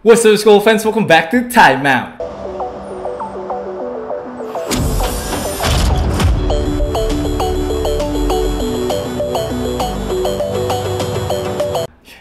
What's up school fans, welcome back to Time Out.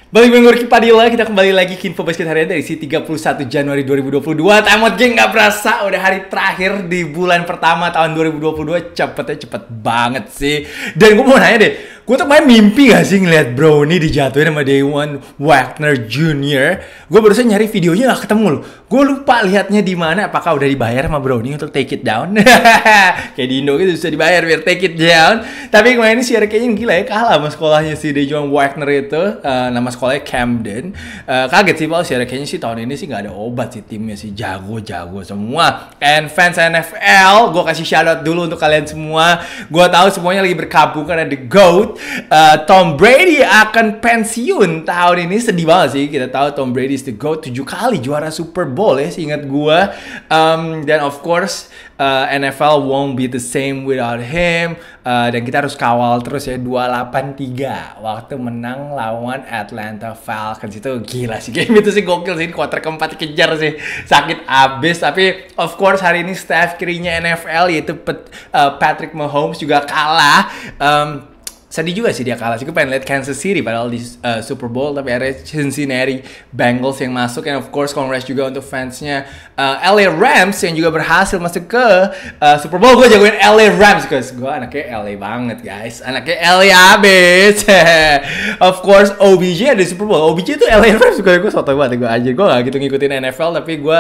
Balik dengan Gorky Padilla, kita kembali lagi ke info basket harian dari si 31 Januari 2022 Time Out geng gak berasa, udah hari terakhir di bulan pertama tahun 2022 Cepetnya cepet banget sih Dan gue mau nanya deh, Gue tuh main mimpi gak sih ngeliat Brownie dijatuhin sama Day One Wagner Junior. Gue barusan nyari videonya gak ketemu loh. Gue lupa liatnya di mana. Apakah udah dibayar sama Brownie untuk take it down? Kayak di Indo gitu bisa dibayar biar take it down. Tapi kemarin si kayaknya gila ya kalah sama sekolahnya si Day One Wagner itu. Uh, nama sekolahnya Camden. Uh, kaget sih Paul si kayaknya sih tahun ini sih gak ada obat sih timnya sih jago-jago semua. And fans NFL, gue kasih shoutout dulu untuk kalian semua. Gue tahu semuanya lagi berkabung karena The GOAT uh, Tom Brady akan pensiun tahun ini sedih banget sih kita tahu Tom Brady is the GOAT tujuh kali juara Super Bowl ya ingat gua um, dan of course uh, eh, NFL won't be the same without him uh, dan kita harus kawal terus ya 283 waktu menang lawan Atlanta Falcons itu gila sih game itu sih gokil sih quarter keempat kejar sih sakit abis tapi of course hari ini staff kirinya NFL yaitu Pat, uh, Patrick Mahomes juga kalah um, sedih juga sih dia kalah sih. Gue pengen lihat Kansas City padahal di uh, Super Bowl tapi ada Cincinnati Bengals yang masuk and of course congrats juga untuk fansnya uh, eh, LA Rams yang juga berhasil masuk ke uh, Super Bowl. Gue jagoin LA Rams guys. Gue anaknya LA banget guys. Anaknya LA abis. of course OBJ ada di Super Bowl. OBJ itu LA Rams gue gue soto banget gue aja. Gue gak gitu ngikutin NFL tapi gue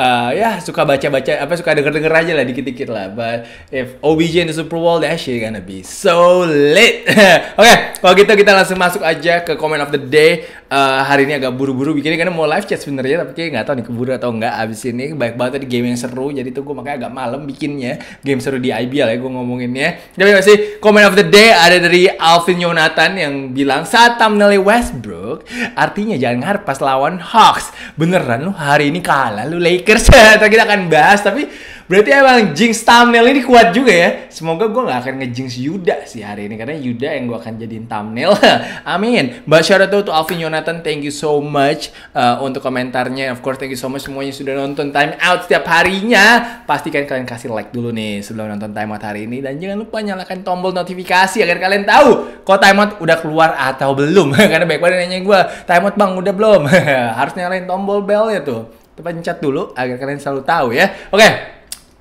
uh, ya suka baca-baca apa suka denger-denger aja lah dikit-dikit lah. But if OBJ in the Super Bowl, that shit gonna be so lit. Oke, okay, kalau gitu kita langsung masuk aja ke comment of the day. Uh, hari ini agak buru-buru bikinnya karena mau live chat sebenarnya tapi kayak nggak tahu nih keburu atau enggak abis ini baik banget tadi game yang seru jadi tuh gue makanya agak malam bikinnya game seru di IBL ya gue ngomonginnya tapi masih comment of the day ada dari Alvin Yonatan yang bilang saat thumbnail Westbrook artinya jangan ngarep pas lawan Hawks beneran lu hari ini kalah lu like Lakers atau kita akan bahas tapi berarti emang jinx thumbnail ini kuat juga ya semoga gue nggak akan ngejinx Yuda sih hari ini karena Yuda yang gue akan jadiin thumbnail amin mbak syarat tuh tuh Alvin Jonathan, thank you so much uh, untuk komentarnya of course thank you so much semuanya sudah nonton time out setiap harinya pastikan kalian kasih like dulu nih sebelum nonton time out hari ini dan jangan lupa nyalakan tombol notifikasi agar kalian tahu kok time out udah keluar atau belum karena banyak banget nanya gue time out bang udah belum harus nyalain tombol bell ya tuh pencet dulu agar kalian selalu tahu ya. Oke, okay,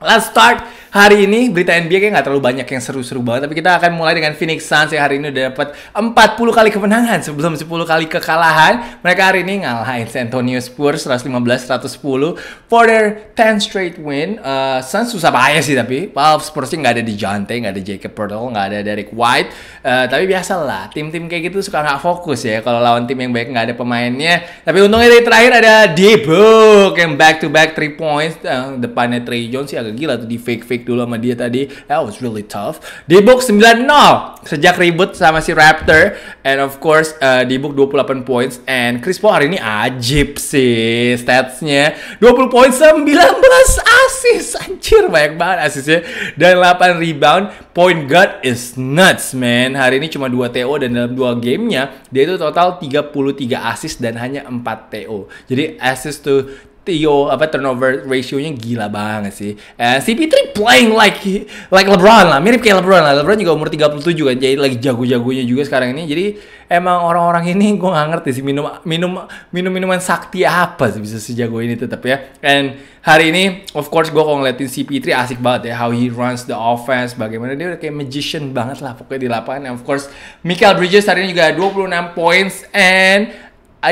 let's start hari ini berita NBA kayak nggak terlalu banyak yang seru-seru banget. Tapi kita akan mulai dengan Phoenix Suns yang hari ini udah dapet 40 kali kemenangan sebelum 10 kali kekalahan. Mereka hari ini ngalahin San Antonio Spurs 115-110 for their 10 straight win. Uh, Suns susah bahaya sih tapi. Well, Spurs sih nggak ada di Jante, gak ada Jacob Pertol, gak ada Derek White. Uh, tapi biasalah, tim-tim kayak gitu suka gak fokus ya kalau lawan tim yang baik gak ada pemainnya. Tapi untungnya dari terakhir ada Debo yang back to back 3 points. Uh, depannya Trey Jones sih agak gila tuh di fake-fake dulu sama dia tadi. That was really tough. Di book 9-0 sejak ribut sama si Raptor. And of course uh, di book 28 points. And Chris Paul hari ini ajib sih statsnya. 20 points 19 assist. Anjir banyak banget assistnya. Dan 8 rebound. Point guard is nuts man. Hari ini cuma 2 TO dan dalam 2 gamenya dia itu total 33 assist dan hanya 4 TO. Jadi assist to Tio apa turnover ratio-nya gila banget sih. And eh, CP3 playing like like LeBron lah, mirip kayak LeBron lah. LeBron juga umur 37 kan, jadi lagi jago-jagonya juga sekarang ini. Jadi emang orang-orang ini gue nggak ngerti sih minum minum minum minuman sakti apa sih bisa sejago ini tetap ya. And hari ini of course gue kalau ngeliatin CP3 asik banget ya how he runs the offense, bagaimana dia udah kayak magician banget lah pokoknya di lapangan. And of course Michael Bridges hari ini juga 26 points and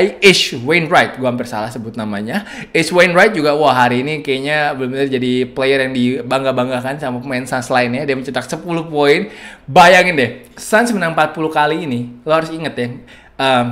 Ish Wainwright, gue hampir salah sebut namanya. Ish Wainwright juga, wah hari ini kayaknya benar-benar jadi player yang dibangga-banggakan sama pemain Suns lainnya. Dia mencetak 10 poin. Bayangin deh, Suns menang 40 kali ini. Lo harus inget ya, um,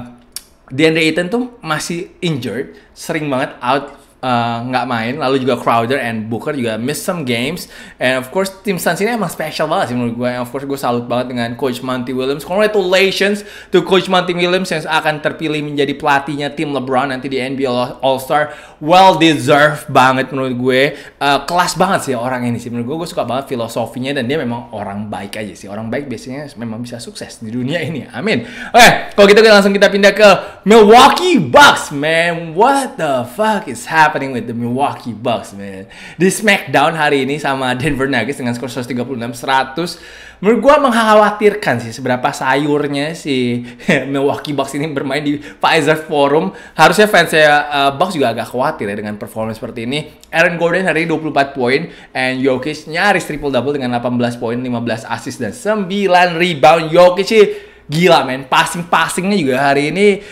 DeAndre Ayton tuh masih injured, sering banget out Eh, nggak uh, main lalu juga Crowder and Booker juga miss some games and of course tim Suns ini emang special banget sih menurut gue and of course gue salut banget dengan Coach Monty Williams congratulations to Coach Monty Williams yang akan terpilih menjadi pelatihnya tim LeBron nanti di NBA All Star well deserved banget menurut gue uh, kelas banget sih orang ini sih menurut gue gue suka banget filosofinya dan dia memang orang baik aja sih orang baik biasanya memang bisa sukses di dunia ini amin oke okay, kalau gitu kita langsung kita pindah ke Milwaukee Bucks, man. What the fuck is happening with the Milwaukee Bucks, man? Di SmackDown hari ini sama Denver Nuggets dengan skor 136-100. Menurut gue mengkhawatirkan sih seberapa sayurnya si Milwaukee Bucks ini bermain di Pfizer Forum. Harusnya saya uh, eh, Bucks juga agak khawatir ya dengan performa seperti ini. Aaron Gordon hari ini 24 poin and Jokic nyaris triple double dengan 18 poin, 15 assist dan 9 rebound. Jokic sih gila men passing-passingnya juga hari ini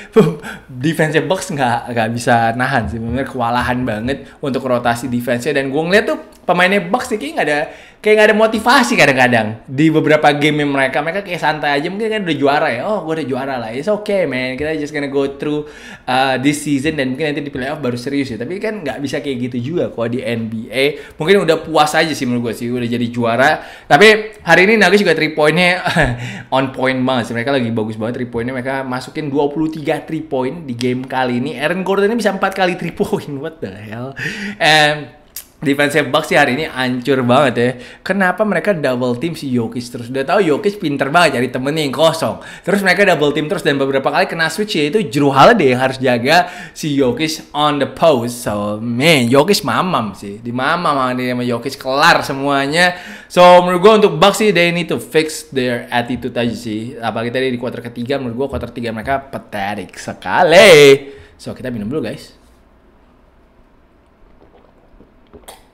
defensive box nggak nggak bisa nahan sih benar kewalahan banget untuk rotasi defense-nya dan gue ngeliat tuh pemainnya Bucks sih kayak nggak ada kayak nggak ada motivasi kadang-kadang di beberapa game mereka mereka kayak santai aja mungkin kan udah juara ya oh gue udah juara lah it's okay man kita just gonna go through uh, this season dan mungkin nanti di playoff baru serius ya tapi kan nggak bisa kayak gitu juga kok di NBA mungkin udah puas aja sih menurut gue sih udah jadi juara tapi hari ini Nuggets juga three pointnya on point banget sih mereka lagi bagus banget three pointnya mereka masukin 23 three point di game kali ini Aaron Gordon ini bisa empat kali three point what the hell and defensive Bucks sih hari ini ancur banget ya. Kenapa mereka double team si Jokic terus? Udah tahu Jokic pinter banget cari temen yang kosong. Terus mereka double team terus dan beberapa kali kena switch ya itu Drew Holiday yang harus jaga si Jokic on the post. So man, Jokic mamam sih. Di mamam sama Jokic kelar semuanya. So menurut gua untuk Bucks sih they need to fix their attitude aja sih. Apalagi tadi di kuarter ketiga menurut gua kuarter ketiga mereka petarik sekali. So kita minum dulu guys.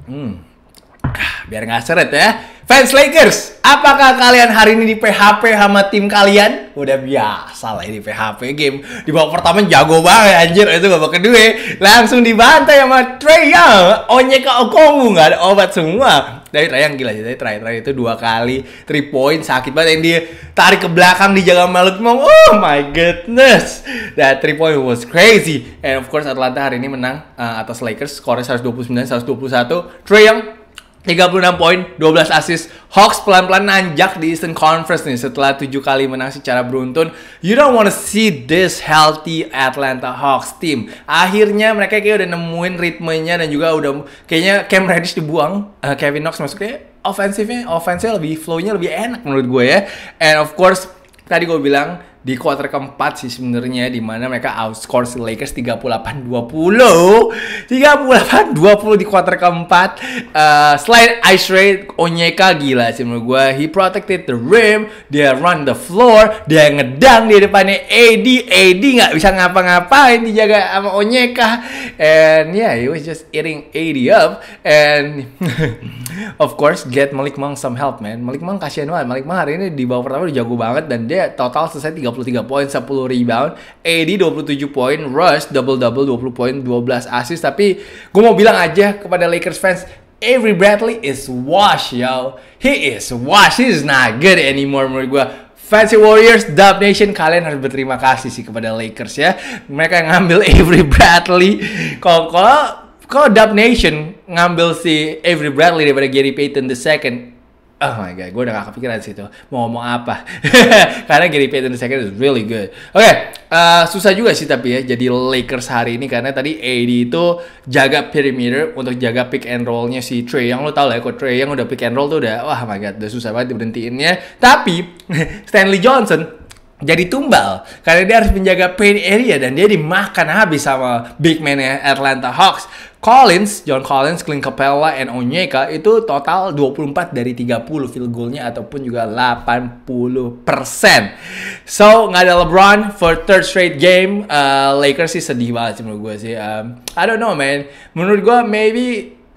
Hmm. Ah, biar nggak seret ya. Fans Lakers, apakah kalian hari ini di PHP sama tim kalian? Udah biasa lah ini PHP game. Di babak pertama jago banget anjir, itu babak kedua langsung dibantai sama Trey Young, Onyeka Okongwu nggak ada obat semua. Dari try yang gila aja, dari try try itu dua kali three point sakit banget yang dia tarik ke belakang dijaga malut mau oh my goodness. That nah, three point was crazy. And of course Atlanta hari ini menang uh, atas Lakers skornya 129 121. Trey yang 36 poin, 12 assist. Hawks pelan-pelan nanjak di Eastern Conference nih setelah tujuh kali menang secara beruntun. You don't wanna see this healthy Atlanta Hawks team. Akhirnya mereka kayak udah nemuin ritmenya dan juga udah kayaknya Cam Reddish dibuang, uh, Kevin Knox maksudnya offensive-nya, offensive lebih flow-nya lebih enak menurut gue ya. And of course, tadi gue bilang di quarter keempat sih sebenarnya di mana mereka outscore si Lakers 38-20. 38-20 di quarter keempat. Uh, selain Ice rate Onyeka gila sih menurut gue. He protected the rim, dia run the floor, dia ngedang di depannya AD. AD nggak bisa ngapa-ngapain dijaga sama Onyeka. And yeah, he was just eating AD up. And of course get Malik Monk some help man. Malik Monk kasihan banget. Malik Monk hari ini di bawah pertama udah jago banget dan dia total selesai 30 23 poin, 10 rebound. AD 27 poin, Rush double-double 20 poin, 12 assist. Tapi gue mau bilang aja kepada Lakers fans, Avery Bradley is washed, yo. He is washed. He is not good anymore menurut gue. Fancy Warriors, Dub Nation, kalian harus berterima kasih sih kepada Lakers ya. Mereka yang ngambil Avery Bradley. Kalau kalau Dub Nation ngambil si Avery Bradley daripada Gary Payton the second, oh my god, gue udah gak kepikiran sih situ mau ngomong apa. karena Gary Payton II is really good. Oke, okay, uh, eh, susah juga sih tapi ya jadi Lakers hari ini karena tadi AD itu jaga perimeter untuk jaga pick and rollnya si Trey yang lo tau lah ya, kok Trey yang udah pick and roll tuh udah wah oh my god, udah susah banget diberhentiinnya. Tapi Stanley Johnson jadi tumbal karena dia harus menjaga paint area dan dia dimakan habis sama big man Atlanta Hawks. Collins, John Collins, Clint Capella, and Onyeka itu total 24 dari 30 field goalnya ataupun juga 80%. So, nggak ada LeBron for third straight game. Uh, Lakers sih sedih banget sih menurut gue sih. Um, I don't know man. Menurut gue maybe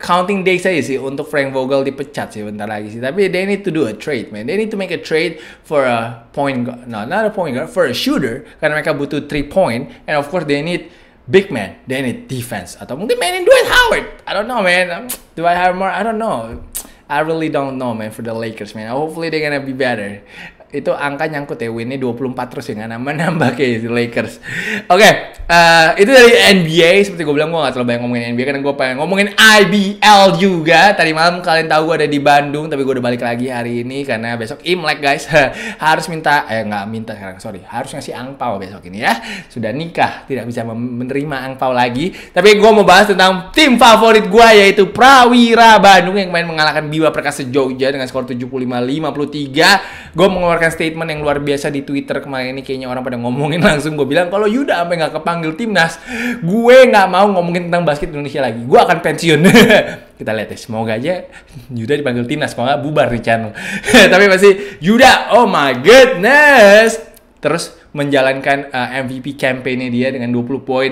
counting days aja sih untuk Frank Vogel dipecat sih bentar lagi sih. Tapi they need to do a trade man. They need to make a trade for a point guard. No, not a point guard. For a shooter. Karena mereka butuh 3 point. And of course they need big man, they need defense. Atau mungkin mainin Dwight Howard. I don't know, man. Do I have more? I don't know. I really don't know, man, for the Lakers, man. Hopefully they're gonna be better itu angka nyangkut ya winnya 24 terus ya nggak nambah ke Lakers. Oke, okay, uh, eh, itu dari NBA seperti gue bilang gue nggak terlalu banyak ngomongin NBA karena gue pengen ngomongin IBL juga. Tadi malam kalian tahu gue ada di Bandung tapi gue udah balik lagi hari ini karena besok Imlek guys. harus minta eh nggak minta sekarang sorry harus ngasih angpau besok ini ya. Sudah nikah tidak bisa menerima angpau lagi. Tapi gue mau bahas tentang tim favorit gue yaitu Prawira Bandung yang main mengalahkan Biwa Perkasa Jogja dengan skor 75-53. Gue mengeluarkan mengeluarkan statement yang luar biasa di Twitter kemarin ini kayaknya orang pada ngomongin langsung gue bilang kalau Yuda sampai nggak kepanggil timnas gue nggak mau ngomongin tentang basket Indonesia lagi gue akan pensiun kita lihat ya semoga aja Yuda dipanggil timnas kalau nggak bubar di channel tapi masih Yuda oh my goodness terus menjalankan uh, MVP campaign-nya dia dengan 20 poin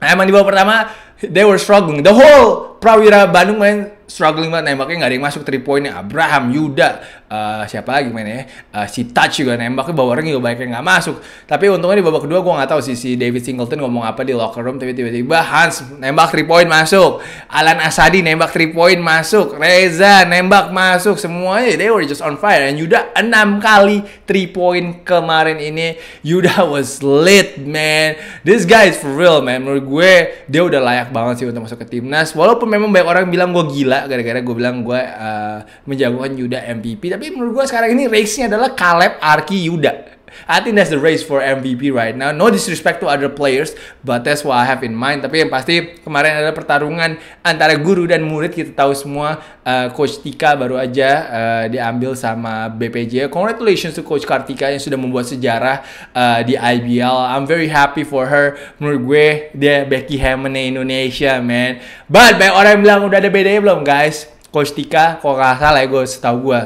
nah, emang di babak pertama they were struggling. The whole Prawira Bandung main struggling banget nembaknya nggak ada yang masuk three pointnya Abraham Yuda uh, siapa lagi mainnya uh, si Touch juga nembaknya orang juga banyak yang nggak masuk tapi untungnya di babak kedua gue nggak tahu sih si David Singleton ngomong apa di locker room tapi tiba-tiba Hans nembak three point masuk Alan Asadi nembak three point masuk Reza nembak masuk semuanya they were just on fire dan Yuda enam kali three point kemarin ini Yuda was lit man this guy is for real man menurut gue dia udah layak banget sih untuk masuk ke timnas walaupun memang banyak orang bilang gue gila gila gara-gara gue bilang gue uh, menjagokan Yuda MVP tapi menurut gue sekarang ini race-nya adalah Caleb Arki Yuda I think that's the race for MVP right now. No disrespect to other players, but that's what I have in mind. Tapi yang pasti kemarin ada pertarungan antara guru dan murid. Kita tahu semua uh, Coach Tika baru aja uh, diambil sama BPJ. Congratulations to Coach Kartika yang sudah membuat sejarah uh, di IBL. I'm very happy for her. Menurut gue dia Becky Hammond Indonesia, man. But banyak orang yang bilang udah ada bedanya belum, guys? Coach Tika, kok nggak salah ya gue setahu gue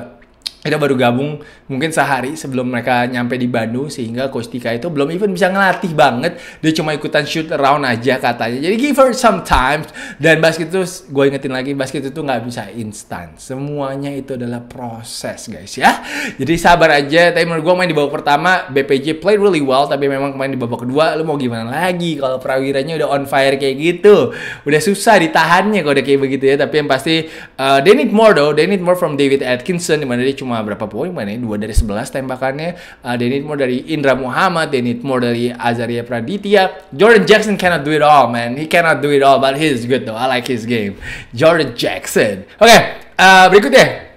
kita baru gabung mungkin sehari sebelum mereka nyampe di Bandung sehingga Coach Tika itu belum even bisa ngelatih banget dia cuma ikutan shoot around aja katanya jadi give her some time dan basket itu gue ingetin lagi basket itu nggak bisa instan semuanya itu adalah proses guys ya jadi sabar aja tapi menurut gue main di babak pertama BPJ play really well tapi memang main di babak kedua lu mau gimana lagi kalau prawiranya udah on fire kayak gitu udah susah ditahannya kalau udah kayak begitu ya tapi yang pasti uh, they need more though they need more from David Atkinson dimana dia cuma cuma berapa poin mana? dua dari 11 tembakannya uh, they need more dari Indra Muhammad they need more dari Azaria Praditya Jordan Jackson cannot do it all man he cannot do it all but he is good though I like his game Jordan Jackson oke okay, uh, berikutnya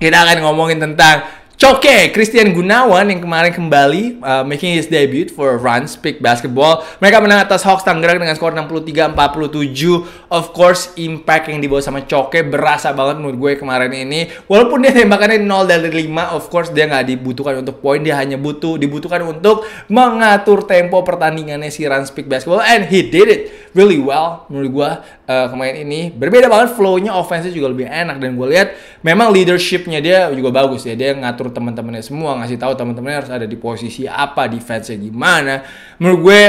kita akan ngomongin tentang Coke Christian Gunawan yang kemarin kembali uh, making his debut for Run Speak Basketball. Mereka menang atas Hawks Tangerang dengan skor 63-47. Of course, impact yang dibawa sama Choke berasa banget menurut gue kemarin ini. Walaupun dia tembakannya 0 dari 5, of course dia nggak dibutuhkan untuk poin, dia hanya butuh dibutuhkan untuk mengatur tempo pertandingannya si Run Speak Basketball and he did it really well menurut gue uh, eh, kemarin ini berbeda banget flownya offense juga lebih enak dan gue lihat memang leadershipnya dia juga bagus ya dia ngatur teman-temannya semua ngasih tahu teman-temannya harus ada di posisi apa defense-nya gimana menurut gue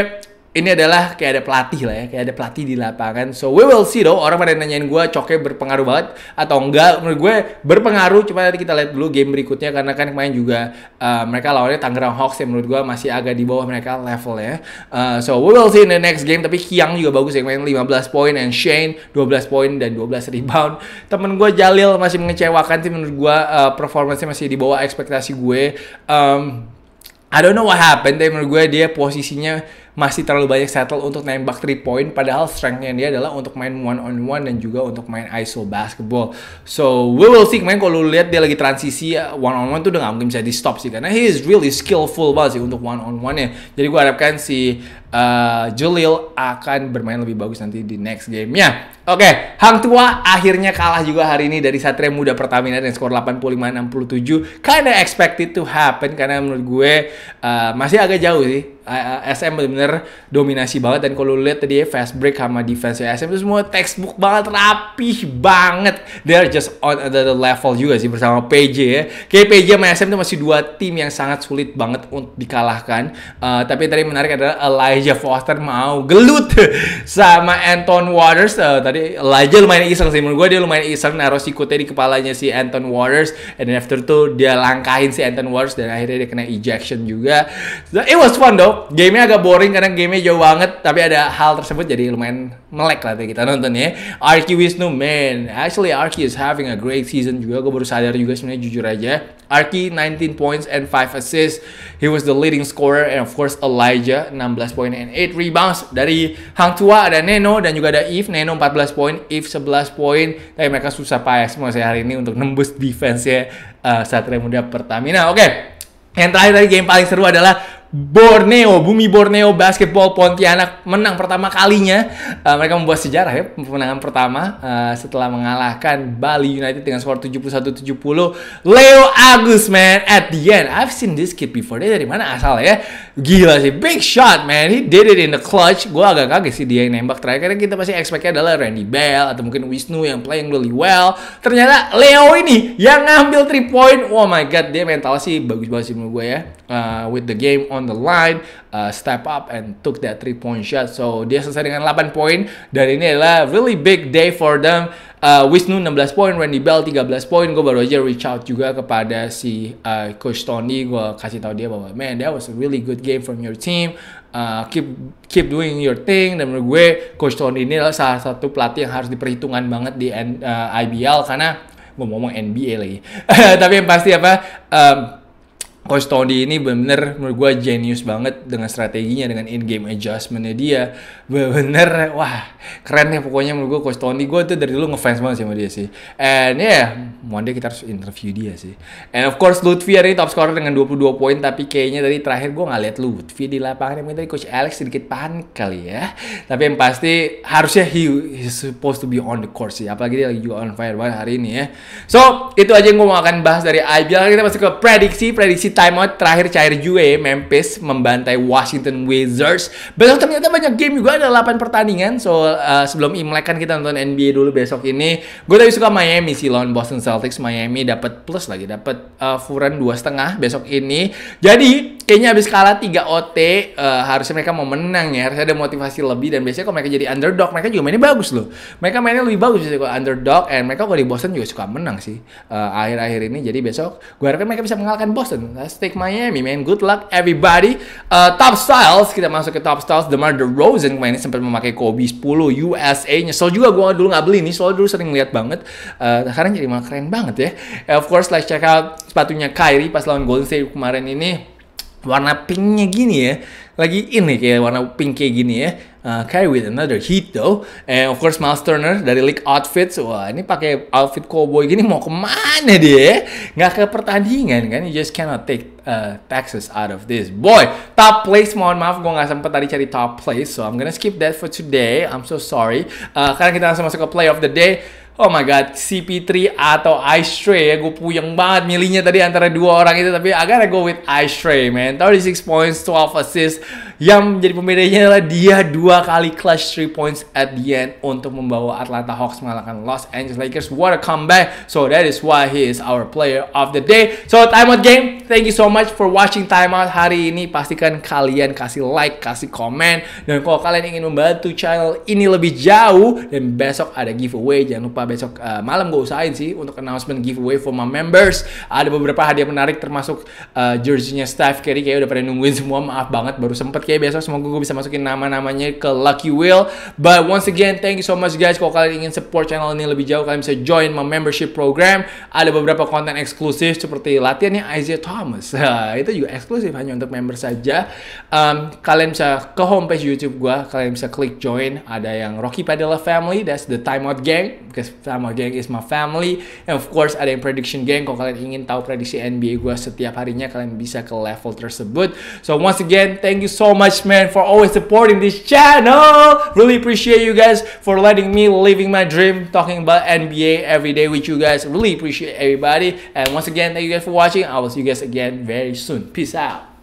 ini adalah kayak ada pelatih lah ya, kayak ada pelatih di lapangan. So we will see dong. orang pada nanyain gue coknya berpengaruh banget atau enggak. Menurut gue berpengaruh, cuma nanti kita lihat dulu game berikutnya karena kan main juga uh, mereka lawannya Tangerang Hawks yang menurut gue masih agak di bawah mereka level ya. Uh, so we will see in the next game, tapi Kiang juga bagus yang main 15 poin and Shane 12 poin dan 12 rebound. Temen gue Jalil masih mengecewakan sih menurut gue uh, performanya masih di bawah ekspektasi gue. Um, I don't know what happened, tapi menurut gue dia posisinya masih terlalu banyak settle untuk nembak 3 point padahal strengthnya dia adalah untuk main one on one dan juga untuk main iso basketball so we will see main kalau lihat dia lagi transisi one on one tuh udah nggak mungkin bisa di stop sih karena he is really skillful banget sih untuk one on one nya jadi gue harapkan si uh, Julil akan bermain lebih bagus nanti di next game ya Oke, okay, Hang Tua akhirnya kalah juga hari ini dari Satria Muda Pertamina dengan skor 85-67. Kinda expected to happen karena menurut gue uh, masih agak jauh sih SM bener-bener dominasi banget dan kalau lihat tadi ya fast break sama defense ya SM itu semua textbook banget rapih banget they're just on another level juga sih bersama PJ ya kayak PJ sama SM itu masih dua tim yang sangat sulit banget untuk dikalahkan uh, tapi tadi menarik adalah Elijah Foster mau gelut sama Anton Waters uh, tadi Elijah lumayan iseng sih menurut gue dia lumayan iseng naruh sikutnya di kepalanya si Anton Waters and after itu dia langkahin si Anton Waters dan akhirnya dia kena ejection juga so, it was fun though game Gamenya agak boring karena gamenya jauh banget, tapi ada hal tersebut jadi lumayan melek lah kita nonton ya. Arky Wisnu, man. Actually, Arky is having a great season juga. Gue baru sadar juga sebenarnya jujur aja. Arky 19 points and 5 assists. He was the leading scorer and of course Elijah 16 points and 8 rebounds. Dari Hang Tua ada Neno dan juga ada Eve. Neno 14 points, Eve 11 points. Tapi mereka susah payah semua saya hari ini untuk nembus defense-nya uh, Satria Muda Pertamina. Oke. Okay. Yang terakhir tadi game paling seru adalah Borneo, Bumi Borneo Basketball Pontianak menang pertama kalinya. Uh, mereka membuat sejarah ya, pemenangan pertama uh, setelah mengalahkan Bali United dengan skor 71-70. Leo Agus man, at the end, I've seen this kid before. Dia dari mana asal ya? Gila sih, big shot man. He did it in the clutch. Gue agak kaget sih dia yang nembak terakhir. Karena kita pasti expectnya adalah Randy Bell atau mungkin Wisnu yang playing really well. Ternyata Leo ini yang ngambil 3 point. Oh my god, dia mental sih bagus banget sih menurut gue ya. Uh, with the game on the line, uh, step up and took that three point shot. So dia selesai dengan 8 poin dan ini adalah really big day for them. Uh, Wisnu 16 poin, Randy Bell 13 poin. Gue baru aja reach out juga kepada si uh, coach Tony. Gue kasih tahu dia bahwa man that was a really good game from your team. Uh, keep keep doing your thing dan menurut gue coach Tony ini adalah salah satu pelatih yang harus diperhitungkan banget di N, uh, IBL karena gue ngomong NBA lagi tapi yang pasti apa um, Coach Tony ini bener-bener menurut gue genius banget dengan strateginya, dengan in-game adjustmentnya dia. Bener-bener, wah keren ya pokoknya menurut gue Coach Tony. Gue tuh dari dulu ngefans banget sama dia sih. And yeah, one day kita harus interview dia sih. And of course Lutfi hari ini top scorer dengan 22 poin. Tapi kayaknya dari terakhir gue gak liat Lutfi di lapangan. Mungkin tadi Coach Alex sedikit panik kali ya. Tapi yang pasti harusnya he is supposed to be on the court sih. Apalagi dia lagi juga on fire banget hari ini ya. So, itu aja yang gue mau akan bahas dari IBL. Kita masuk ke prediksi. Prediksi timeout terakhir cair juga ya, Memphis membantai Washington Wizards. Besok ternyata banyak game juga ada 8 pertandingan. So uh, sebelum Imlek kan kita nonton NBA dulu besok ini. Gue tadi suka Miami sih lawan Boston Celtics. Miami dapat plus lagi, dapet uh, furan dua setengah besok ini. Jadi kayaknya habis kalah 3 OT uh, harusnya mereka mau menang ya. Harusnya ada motivasi lebih dan biasanya kalau mereka jadi underdog mereka juga mainnya bagus loh. Mereka mainnya lebih bagus sih kalau underdog and mereka kalau di Boston juga suka menang sih uh, akhir-akhir uh, akhir ini. Jadi besok gue harapkan mereka bisa mengalahkan Boston. Let's take Miami, man. Good luck everybody. Uh, top Styles, kita masuk ke Top Styles. The Mother Rosen kemarin sempat memakai Kobe 10 USA. nya Nyesel juga gue dulu nggak beli ini. soalnya dulu sering lihat banget. Uh, sekarang jadi malah keren banget ya. Uh, of course, let's check out sepatunya Kyrie pas lawan Golden State kemarin ini warna pinknya gini ya lagi ini kayak warna pink kayak gini ya. Uh, carry with another heat though. And of course Miles Turner dari League Outfits. Wah ini pakai outfit cowboy gini mau kemana dia? Ya? Nggak ke pertandingan kan? You just cannot take uh, taxes out of this. Boy, top place mohon maaf gue nggak sempet tadi cari top place. So I'm gonna skip that for today. I'm so sorry. Uh, karena kita langsung masuk ke play of the day. Oh my god, CP3 atau Ice ya. Gue puyeng banget milihnya tadi antara dua orang itu. Tapi agar go with Ice man. 36 points, 12 assists. Yang menjadi pembedanya adalah dia dua kali clutch 3 points at the end untuk membawa Atlanta Hawks mengalahkan Los Angeles Lakers. What a comeback. So that is why he is our player of the day. So timeout game. Thank you so much for watching timeout hari ini. Pastikan kalian kasih like, kasih komen. Dan kalau kalian ingin membantu channel ini lebih jauh. Dan besok ada giveaway. Jangan lupa besok uh, malam gue usahain sih untuk announcement giveaway for my members. Ada beberapa hadiah menarik termasuk uh, jersey-nya Steph Curry kayak udah pada nungguin semua. Maaf banget baru sempet kayak besok semoga gue bisa masukin nama-namanya ke Lucky Wheel. But once again, thank you so much guys. Kalau kalian ingin support channel ini lebih jauh, kalian bisa join my membership program. Ada beberapa konten eksklusif seperti latihannya Isaiah Thomas. Nah, itu juga eksklusif hanya untuk member saja. Um, kalian bisa ke homepage YouTube gue, kalian bisa klik join. Ada yang Rocky Padilla Family, that's the Timeout Gang. Because sama geng is my family. And of course ada yang prediction geng. Kalau kalian ingin tahu prediksi NBA gue setiap harinya kalian bisa ke level tersebut. So once again, thank you so much man for always supporting this channel. Really appreciate you guys for letting me living my dream talking about NBA every day with you guys. Really appreciate everybody. And once again, thank you guys for watching. I will see you guys again very soon. Peace out.